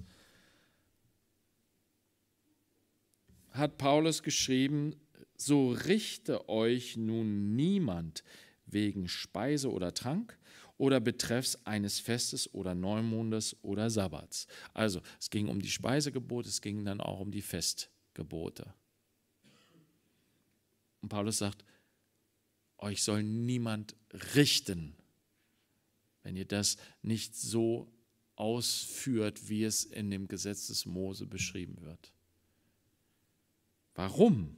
hat Paulus geschrieben, so richte euch nun niemand wegen Speise oder Trank oder betreffs eines Festes oder Neumondes oder Sabbats. Also es ging um die Speisegebote, es ging dann auch um die Festgebote. Und Paulus sagt, euch soll niemand richten, wenn ihr das nicht so ausführt, wie es in dem Gesetz des Mose beschrieben wird. Warum?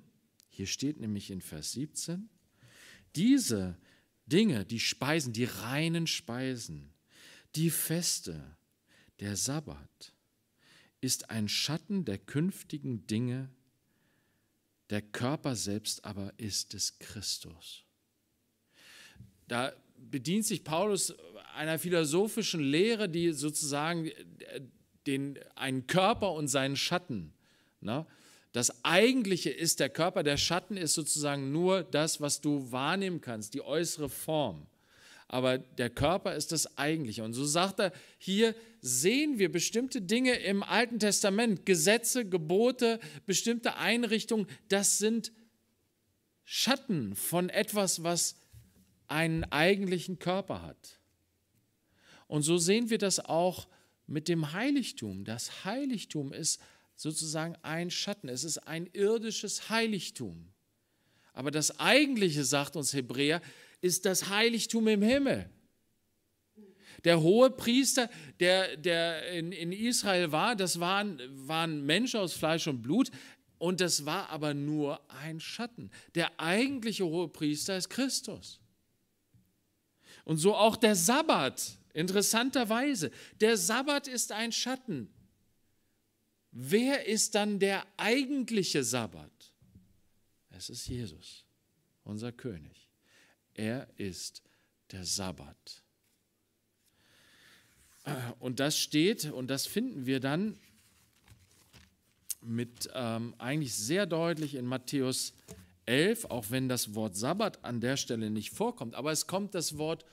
Hier steht nämlich in Vers 17, diese Dinge, die Speisen, die reinen Speisen, die Feste, der Sabbat, ist ein Schatten der künftigen Dinge, der Körper selbst aber ist des Christus. Da bedient sich Paulus einer philosophischen Lehre, die sozusagen äh, den, einen Körper und seinen Schatten. Ne? Das Eigentliche ist der Körper, der Schatten ist sozusagen nur das, was du wahrnehmen kannst, die äußere Form aber der Körper ist das eigentliche. Und so sagt er, hier sehen wir bestimmte Dinge im Alten Testament, Gesetze, Gebote, bestimmte Einrichtungen, das sind Schatten von etwas, was einen eigentlichen Körper hat. Und so sehen wir das auch mit dem Heiligtum. Das Heiligtum ist sozusagen ein Schatten, es ist ein irdisches Heiligtum. Aber das eigentliche, sagt uns Hebräer, ist das Heiligtum im Himmel. Der hohe Priester, der, der in, in Israel war, das waren, waren Menschen aus Fleisch und Blut, und das war aber nur ein Schatten. Der eigentliche hohe Priester ist Christus. Und so auch der Sabbat, interessanterweise. Der Sabbat ist ein Schatten. Wer ist dann der eigentliche Sabbat? Es ist Jesus, unser König. Er ist der Sabbat. Äh, und das steht, und das finden wir dann mit ähm, eigentlich sehr deutlich in Matthäus 11, auch wenn das Wort Sabbat an der Stelle nicht vorkommt, aber es kommt das Wort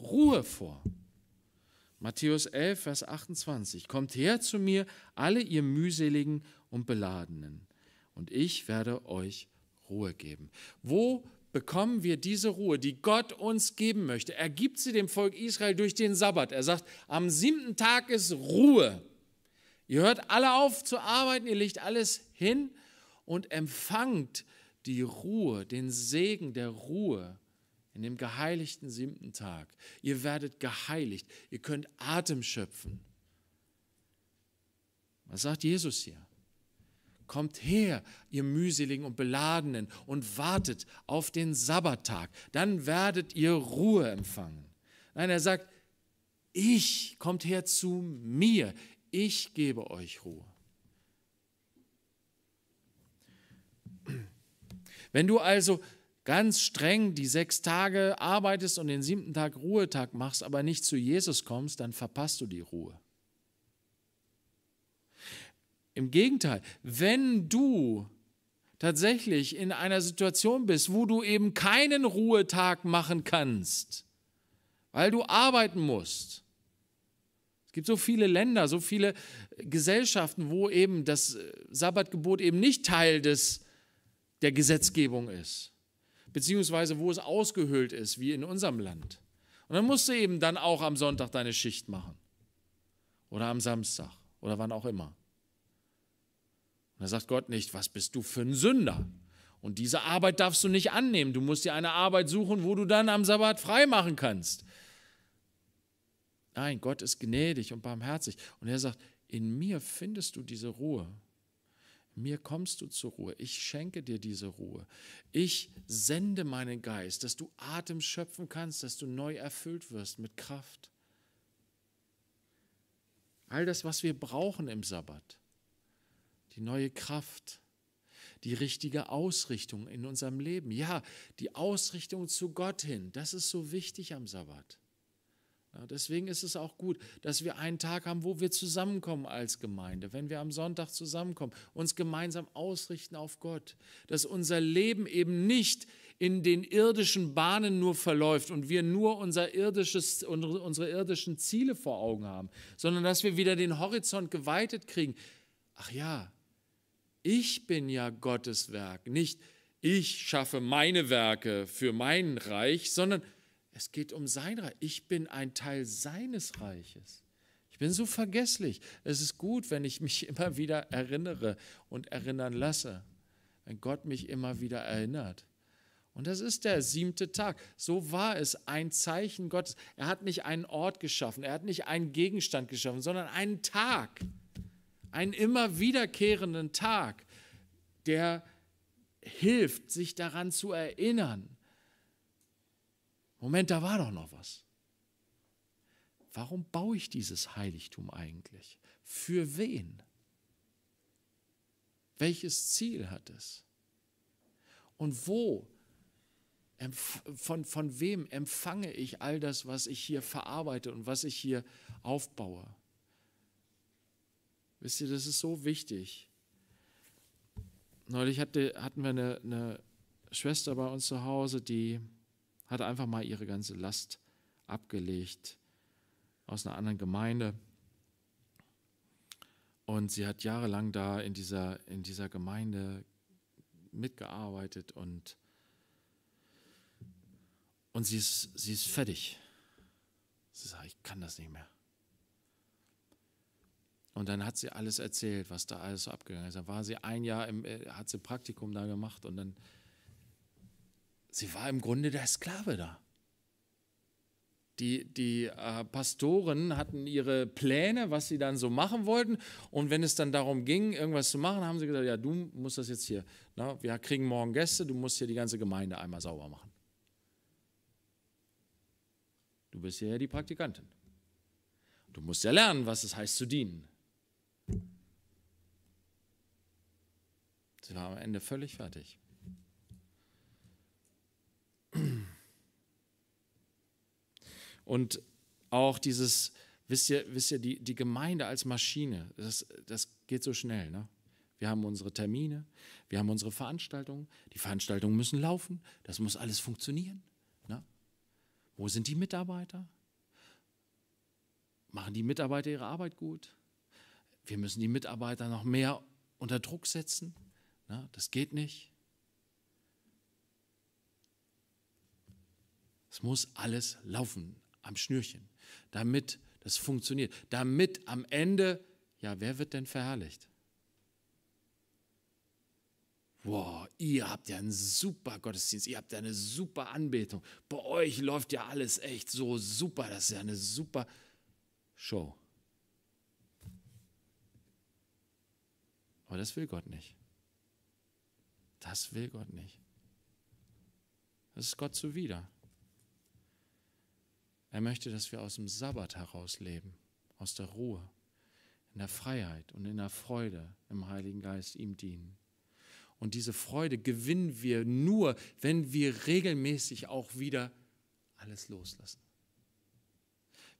Ruhe vor. Matthäus 11, Vers 28. Kommt her zu mir, alle ihr mühseligen und beladenen, und ich werde euch Ruhe geben. Wo bekommen wir diese Ruhe, die Gott uns geben möchte. Er gibt sie dem Volk Israel durch den Sabbat. Er sagt, am siebten Tag ist Ruhe. Ihr hört alle auf zu arbeiten, ihr legt alles hin und empfangt die Ruhe, den Segen der Ruhe in dem geheiligten siebten Tag. Ihr werdet geheiligt, ihr könnt Atem schöpfen. Was sagt Jesus hier? kommt her, ihr mühseligen und beladenen, und wartet auf den Sabbattag, dann werdet ihr Ruhe empfangen. Nein, er sagt, ich kommt her zu mir, ich gebe euch Ruhe. Wenn du also ganz streng die sechs Tage arbeitest und den siebten Tag Ruhetag machst, aber nicht zu Jesus kommst, dann verpasst du die Ruhe. Im Gegenteil, wenn du tatsächlich in einer Situation bist, wo du eben keinen Ruhetag machen kannst, weil du arbeiten musst, es gibt so viele Länder, so viele Gesellschaften, wo eben das äh, Sabbatgebot eben nicht Teil des, der Gesetzgebung ist, beziehungsweise wo es ausgehöhlt ist, wie in unserem Land. Und dann musst du eben dann auch am Sonntag deine Schicht machen oder am Samstag oder wann auch immer. Da sagt Gott nicht, was bist du für ein Sünder? Und diese Arbeit darfst du nicht annehmen. Du musst dir eine Arbeit suchen, wo du dann am Sabbat frei machen kannst. Nein, Gott ist gnädig und barmherzig. Und er sagt, in mir findest du diese Ruhe. mir kommst du zur Ruhe. Ich schenke dir diese Ruhe. Ich sende meinen Geist, dass du Atem schöpfen kannst, dass du neu erfüllt wirst mit Kraft. All das, was wir brauchen im Sabbat die neue Kraft, die richtige Ausrichtung in unserem Leben. Ja, die Ausrichtung zu Gott hin, das ist so wichtig am Sabbat. Ja, deswegen ist es auch gut, dass wir einen Tag haben, wo wir zusammenkommen als Gemeinde, wenn wir am Sonntag zusammenkommen, uns gemeinsam ausrichten auf Gott, dass unser Leben eben nicht in den irdischen Bahnen nur verläuft und wir nur unser irdisches, unsere irdischen Ziele vor Augen haben, sondern dass wir wieder den Horizont geweitet kriegen. Ach ja, ich bin ja Gottes Werk, nicht ich schaffe meine Werke für mein Reich, sondern es geht um sein Reich. Ich bin ein Teil seines Reiches. Ich bin so vergesslich. Es ist gut, wenn ich mich [LAUGHS] immer wieder erinnere und erinnern lasse, wenn Gott mich immer wieder erinnert. Und das ist der siebte Tag. So war es ein Zeichen Gottes. Er hat nicht einen Ort geschaffen, er hat nicht einen Gegenstand geschaffen, sondern einen Tag einen immer wiederkehrenden Tag, der hilft, sich daran zu erinnern. Moment, da war doch noch was. Warum baue ich dieses Heiligtum eigentlich? Für wen? Welches Ziel hat es? Und wo, von, von wem empfange ich all das, was ich hier verarbeite und was ich hier aufbaue? Wisst ihr, das ist so wichtig. Neulich hatte, hatten wir eine, eine Schwester bei uns zu Hause, die hat einfach mal ihre ganze Last abgelegt aus einer anderen Gemeinde. Und sie hat jahrelang da in dieser, in dieser Gemeinde mitgearbeitet und, und sie, ist, sie ist fertig. Sie sagt, ich kann das nicht mehr. Und dann hat sie alles erzählt, was da alles so abgegangen ist. Dann war sie ein Jahr, im, äh, hat sie Praktikum da gemacht und dann, sie war im Grunde der Sklave da. Die, die äh, Pastoren hatten ihre Pläne, was sie dann so machen wollten. Und wenn es dann darum ging, irgendwas zu machen, haben sie gesagt, ja, du musst das jetzt hier, na, wir kriegen morgen Gäste, du musst hier die ganze Gemeinde einmal sauber machen. Du bist hier ja die Praktikantin. Du musst ja lernen, was es heißt zu dienen. Sie war am Ende völlig fertig. Und auch dieses, wisst ihr, wisst ihr die, die Gemeinde als Maschine, das, das geht so schnell. Ne? Wir haben unsere Termine, wir haben unsere Veranstaltungen, die Veranstaltungen müssen laufen, das muss alles funktionieren. Ne? Wo sind die Mitarbeiter? Machen die Mitarbeiter ihre Arbeit gut? Wir müssen die Mitarbeiter noch mehr unter Druck setzen. Na, ne? das geht nicht. Es muss alles laufen am Schnürchen, damit das funktioniert, damit am Ende, ja, wer wird denn verherrlicht? Wow, ihr habt ja einen super Gottesdienst, ihr habt ja eine super Anbetung. Bei euch läuft ja alles echt so super, das ist ja eine super Show. Aber das will Gott nicht. Das will Gott nicht. Das ist Gott zuwider. Er möchte, dass wir aus dem Sabbat heraus leben, aus der Ruhe, in der Freiheit und in der Freude im Heiligen Geist ihm dienen. Und diese Freude gewinnen wir nur, wenn wir regelmäßig auch wieder alles loslassen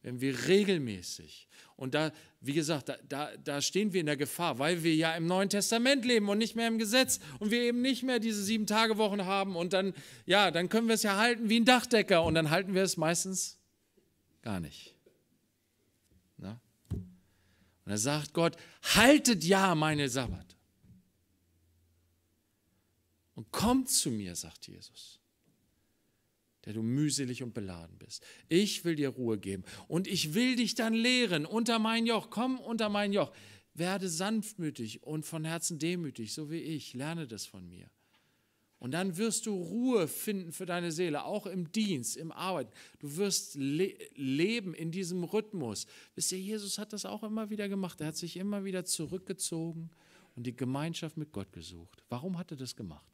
wenn wir regelmäßig, und da, wie gesagt, da, da, da, stehen wir in der Gefahr, weil wir ja im Neuen Testament leben und nicht mehr im Gesetz und wir eben nicht mehr diese sieben Tage Wochen haben und dann, ja, dann können wir es ja halten wie ein Dachdecker und dann halten wir es meistens gar nicht. Na? Und da sagt Gott, haltet ja meine Sabbat. Und kommt zu mir, sagt Jesus der du mühselig und beladen bist. Ich will dir Ruhe geben und ich will dich dann lehren unter mein Joch. Komm unter mein Joch. Werde sanftmütig und von Herzen demütig, so wie ich. Lerne das von mir. Und dann wirst du Ruhe finden für deine Seele, auch im Dienst, im Arbeiten. Du wirst le leben in diesem Rhythmus. Wisst ihr, Jesus hat das auch immer wieder gemacht. Er hat sich immer wieder zurückgezogen und die Gemeinschaft mit Gott gesucht. Warum hat er das gemacht?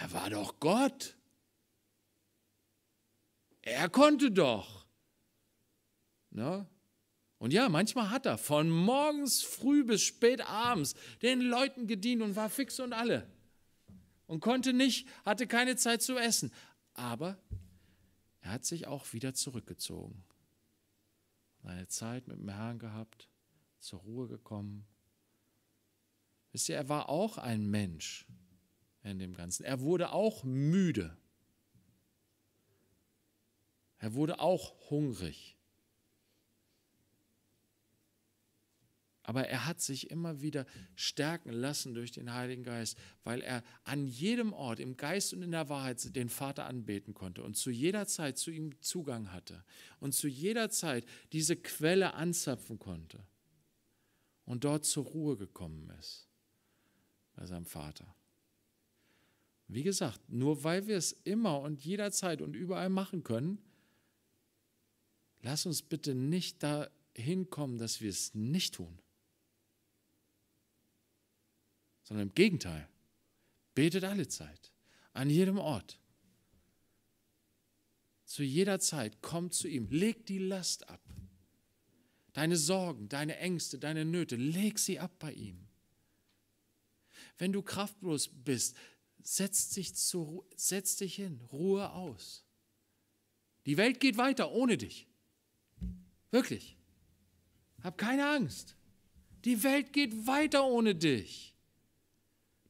Er war doch Gott. Er konnte doch. Ne? Und ja, manchmal hat er von morgens früh bis spät abends den Leuten gedient und war fix und alle. Und konnte nicht, hatte keine Zeit zu essen. Aber er hat sich auch wieder zurückgezogen. Eine Zeit mit dem Herrn gehabt, zur Ruhe gekommen. Wisst ihr, er war auch ein Mensch in dem Ganzen. Er wurde auch müde. Er wurde auch hungrig. Aber er hat sich immer wieder stärken lassen durch den Heiligen Geist, weil er an jedem Ort im Geist und in der Wahrheit den Vater anbeten konnte und zu jeder Zeit zu ihm Zugang hatte und zu jeder Zeit diese Quelle anzapfen konnte und dort zur Ruhe gekommen ist bei seinem Vater. Wie gesagt, nur weil wir es immer und jederzeit und überall machen können, lass uns bitte nicht dahin kommen, dass wir es nicht tun. Sondern im Gegenteil, betet alle Zeit, an jedem Ort. Zu jeder Zeit kommt zu ihm, leg die Last ab. Deine Sorgen, deine Ängste, deine Nöte, leg sie ab bei ihm. Wenn du kraftlos bist, setz dich, zur, setz dich hin, Ruhe aus. Die Welt geht weiter ohne dich. Wirklich. Hab keine Angst. Die Welt geht weiter ohne dich.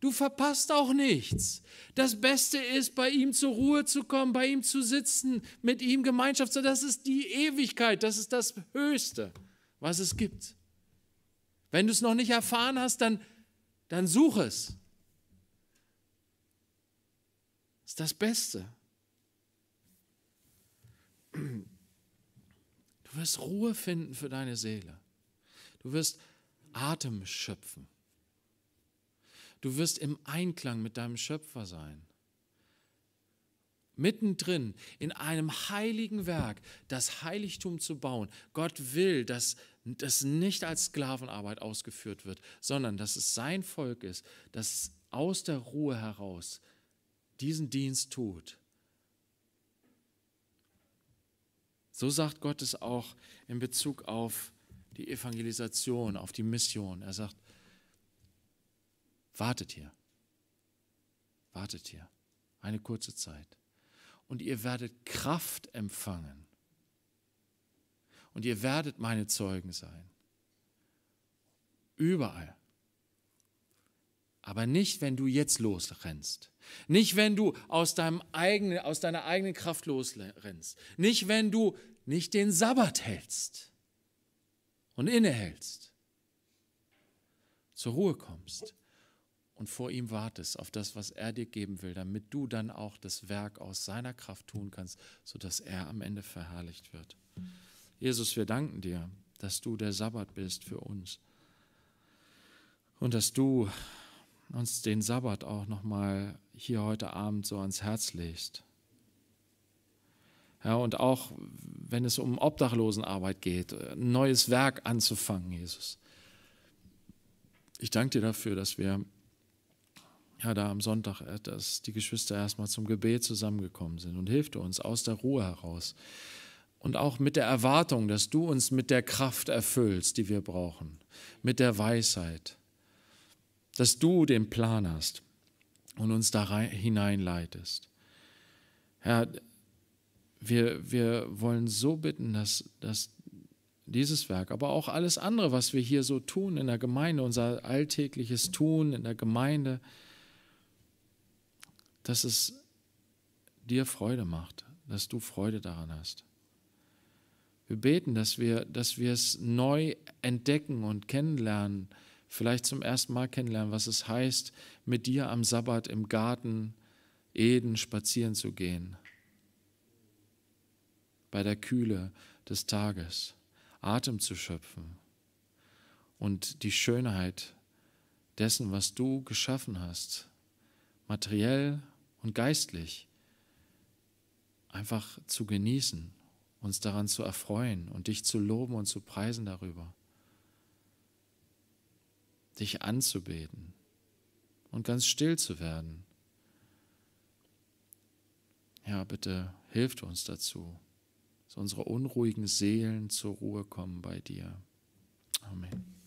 Du verpasst auch nichts. Das Beste ist, bei ihm zur Ruhe zu kommen, bei ihm zu sitzen, mit ihm Gemeinschaft zu. Das ist die Ewigkeit, das ist das Höchste, was es gibt. Wenn du es noch nicht erfahren hast, dann, dann such es ist das Beste. Du wirst Ruhe finden für deine Seele. Du wirst Atem schöpfen. Du wirst im Einklang mit deinem Schöpfer sein. Mittendrin in einem heiligen Werk das Heiligtum zu bauen. Gott will, dass das nicht als Sklavenarbeit ausgeführt wird, sondern dass es sein Volk ist, das aus der Ruhe heraus diesen Dienst tut. So sagt Gott es auch in Bezug auf die Evangelisation, auf die Mission. Er sagt, wartet hier, wartet hier, eine kurze Zeit. Und ihr werdet Kraft empfangen. Und ihr werdet meine Zeugen sein. Überall. Aber nicht, wenn du jetzt losrennst. Nicht, wenn du aus, deinem eigenen, aus deiner eigenen Kraft losrennst. Nicht, wenn du nicht den Sabbat hältst und innehältst. Zur Ruhe kommst und vor ihm wartest auf das, was er dir geben will, damit du dann auch das Werk aus seiner Kraft tun kannst, sodass er am Ende verherrlicht wird. Jesus, wir danken dir, dass du der Sabbat bist für uns und dass du uns den Sabbat auch nochmal hier heute Abend so ans Herz legst. Ja, und auch wenn es um Obdachlosenarbeit geht, ein neues Werk anzufangen, Jesus. Ich danke dir dafür, dass wir ja, da am Sonntag, äh, dass die Geschwister erstmal zum Gebet zusammengekommen sind und hilf du uns aus der Ruhe heraus und auch mit der Erwartung, dass du uns mit der Kraft erfüllst, die wir brauchen, mit der Weisheit, dass du den Plan hast und uns da rein, hineinleitest. Herr, wir, wir wollen so bitten, dass, dass dieses Werk, aber auch alles andere, was wir hier so tun in der Gemeinde, unser alltägliches Tun in der Gemeinde, dass es dir Freude macht, dass du Freude daran hast. Wir beten, dass wir, dass wir es neu entdecken und kennenlernen, vielleicht zum ersten Mal kennenlernen, was es heißt, mit dir am Sabbat im Garten Eden spazieren zu gehen, bei der Kühle des Tages Atem zu schöpfen und die Schönheit dessen, was du geschaffen hast, materiell und geistlich, einfach zu genießen, uns daran zu erfreuen und dich zu loben und zu preisen darüber dich anzubeten und ganz still zu werden. Ja, bitte hilft uns dazu, dass unsere unruhigen Seelen zur Ruhe kommen bei dir. Amen.